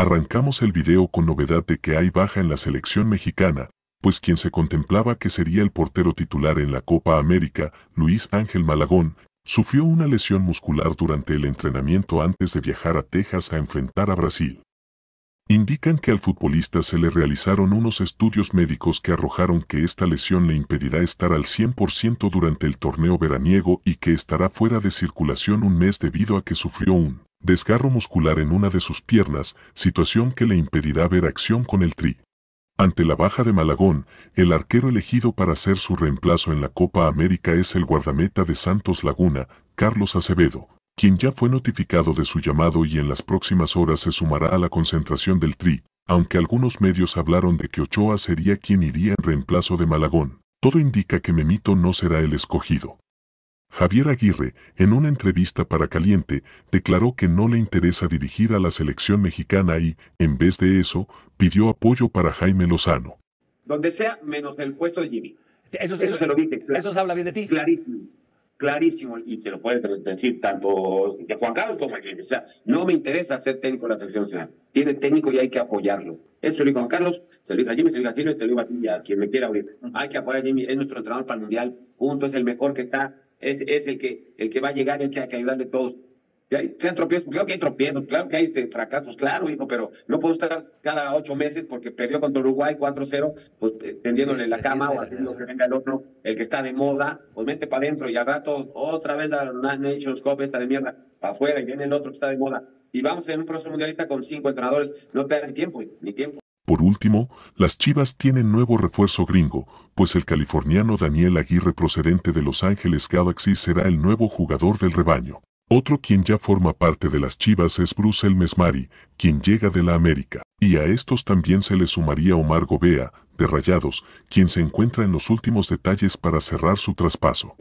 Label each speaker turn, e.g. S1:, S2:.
S1: Arrancamos el video con novedad de que hay baja en la selección mexicana, pues quien se contemplaba que sería el portero titular en la Copa América, Luis Ángel Malagón, sufrió una lesión muscular durante el entrenamiento antes de viajar a Texas a enfrentar a Brasil. Indican que al futbolista se le realizaron unos estudios médicos que arrojaron que esta lesión le impedirá estar al 100% durante el torneo veraniego y que estará fuera de circulación un mes debido a que sufrió un desgarro muscular en una de sus piernas, situación que le impedirá ver acción con el tri. Ante la baja de Malagón, el arquero elegido para hacer su reemplazo en la Copa América es el guardameta de Santos Laguna, Carlos Acevedo, quien ya fue notificado de su llamado y en las próximas horas se sumará a la concentración del tri, aunque algunos medios hablaron de que Ochoa sería quien iría en reemplazo de Malagón. Todo indica que Memito no será el escogido. Javier Aguirre, en una entrevista para Caliente, declaró que no le interesa dirigir a la selección mexicana y, en vez de eso, pidió apoyo para Jaime Lozano.
S2: Donde sea, menos el puesto de Jimmy. Eso, se lo dice. Eso se habla bien de ti. Clarísimo, clarísimo. Y te lo puedes decir tanto de Juan Carlos como Jimmy. O sea, no me interesa ser técnico de la selección nacional. Tiene técnico y hay que apoyarlo. Eso lo dijo Juan Carlos, se lo dijo a Jimmy, se lo dijo a y te lo digo a ti y a quien me quiera abrir. Hay que apoyar a Jimmy, es nuestro entrenador para el Mundial. Junto es el mejor que está es, es el, que, el que va a llegar y hay que, ayudarle a todos. hay, hay tropiezos, claro que hay tropiezos, claro que hay este, fracasos, claro, hijo, pero no puedo estar cada ocho meses porque perdió contra Uruguay 4-0, pues eh, tendiéndole la cama o haciendo que venga el otro, el que está de moda, pues mete para adentro y al rato otra vez la Nations Cup está de mierda, para afuera y viene el otro que está de moda. Y vamos en un próximo mundialista con cinco entrenadores, no pierdan tiempo, ni tiempo.
S1: Por último, las Chivas tienen nuevo refuerzo gringo, pues el californiano Daniel Aguirre procedente de Los Ángeles Galaxy será el nuevo jugador del rebaño. Otro quien ya forma parte de las Chivas es Bruce El Mesmari, quien llega de la América. Y a estos también se le sumaría Omar Gobea, de Rayados, quien se encuentra en los últimos detalles para cerrar su traspaso.